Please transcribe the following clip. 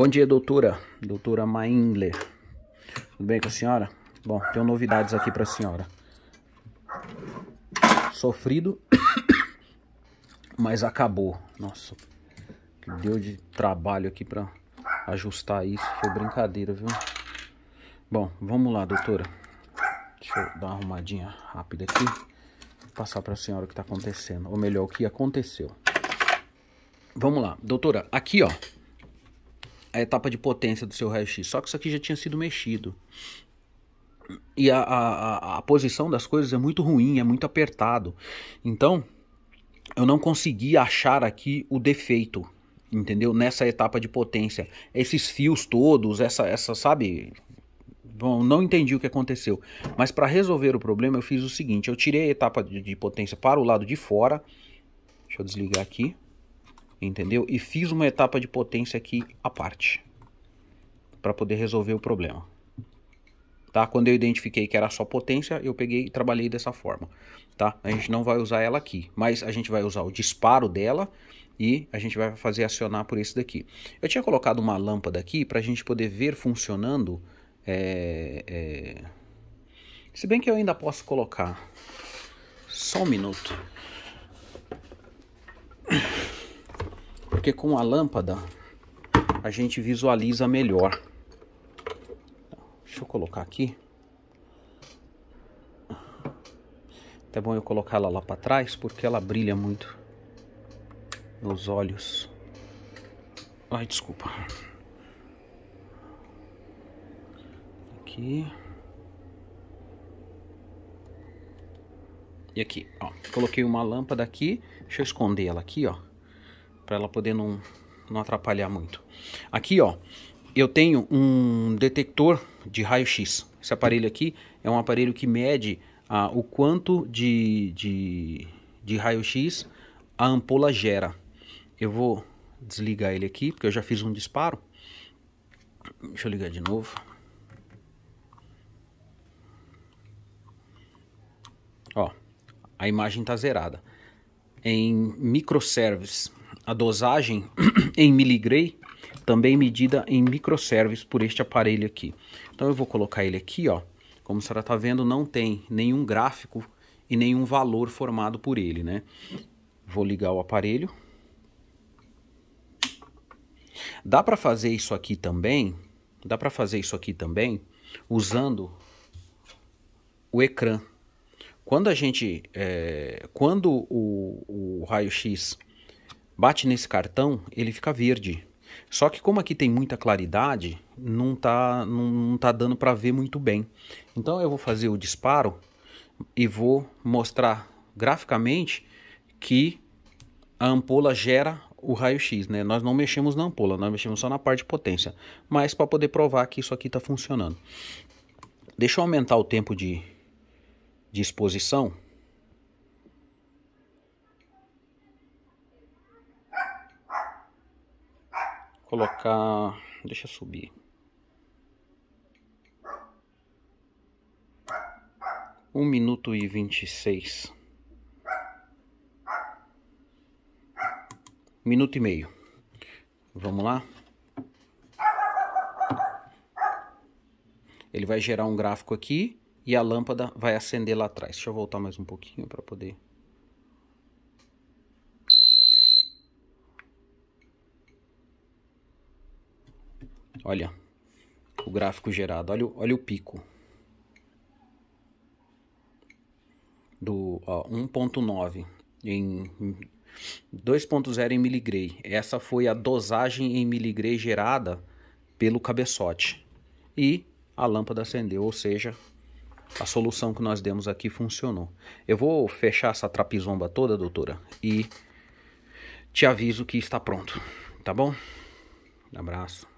Bom dia, doutora. Doutora Mainler. Tudo bem com a senhora? Bom, tenho novidades aqui para a senhora. Sofrido, mas acabou. Nossa, que deu de trabalho aqui para ajustar isso. Foi brincadeira, viu? Bom, vamos lá, doutora. Deixa eu dar uma arrumadinha rápida aqui. Vou passar para a senhora o que está acontecendo. Ou melhor, o que aconteceu. Vamos lá, doutora. Aqui, ó a etapa de potência do seu raio-x. Só que isso aqui já tinha sido mexido. E a, a, a, posição das coisas é muito ruim, é muito apertado. Então, eu não consegui achar aqui o defeito, entendeu? Nessa etapa de potência. Esses fios todos, essa, essa sabe, Bom, não entendi o que aconteceu. Mas para resolver o problema, eu fiz o seguinte: eu tirei a etapa de, potência para o lado de fora. Deixa eu desligar aqui entendeu? E fiz uma etapa de potência aqui à parte para poder resolver o problema. Tá? Quando eu identifiquei que era só potência, eu peguei e trabalhei dessa forma, tá? A gente não vai usar ela aqui, mas a gente vai usar o disparo dela e a gente vai fazer acionar por esse daqui. Eu tinha colocado uma lâmpada aqui para a gente poder ver funcionando. É, é... Se bem que eu ainda posso colocar. Só um minuto. porque com a lâmpada a gente visualiza melhor. Deixa eu colocar aqui. É bom eu colocar ela lá para trás porque ela brilha muito nos olhos. Ai, desculpa. Aqui. E aqui, ó. Coloquei uma lâmpada aqui. Deixa eu esconder ela aqui, ó para ela poder não, não atrapalhar muito. Aqui, ó, eu tenho um detector de raio-x. Esse aparelho aqui é um aparelho que mede ah, o quanto de, de, de raio-x a ampola gera. Eu vou desligar ele aqui, porque eu já fiz um disparo. Deixa eu ligar de novo. Ó, a imagem está zerada. Em microservice, a dosagem em miligray também medida em microservice por este aparelho aqui. Então eu vou colocar ele aqui, ó. Como a senhora está vendo, não tem nenhum gráfico e nenhum valor formado por ele, né? Vou ligar o aparelho. Dá para fazer isso aqui também, dá para fazer isso aqui também usando o ecrã. Quando a gente, é, quando o, o raio-x Bate nesse cartão, ele fica verde. Só que como aqui tem muita claridade, não tá, não, não tá dando para ver muito bem. Então eu vou fazer o disparo e vou mostrar graficamente que a ampola gera o raio-x, né? Nós não mexemos na ampola, nós mexemos só na parte de potência, mas para poder provar que isso aqui está funcionando. Deixa eu aumentar o tempo de, de exposição colocar. Deixa subir. Um minuto e vinte e seis. Minuto e meio. Vamos lá? Ele vai gerar um gráfico aqui e a lâmpada vai acender lá atrás. Deixa eu voltar mais um pouquinho para poder. Olha o gráfico gerado, olha, olha o pico. Do 1.9 em 2.0 em miligrey. Essa foi a dosagem em miligrey gerada pelo cabeçote. E a lâmpada acendeu, ou seja, a solução que nós demos aqui funcionou. Eu vou fechar essa trapizomba toda, doutora, e te aviso que está pronto, tá bom? Um abraço.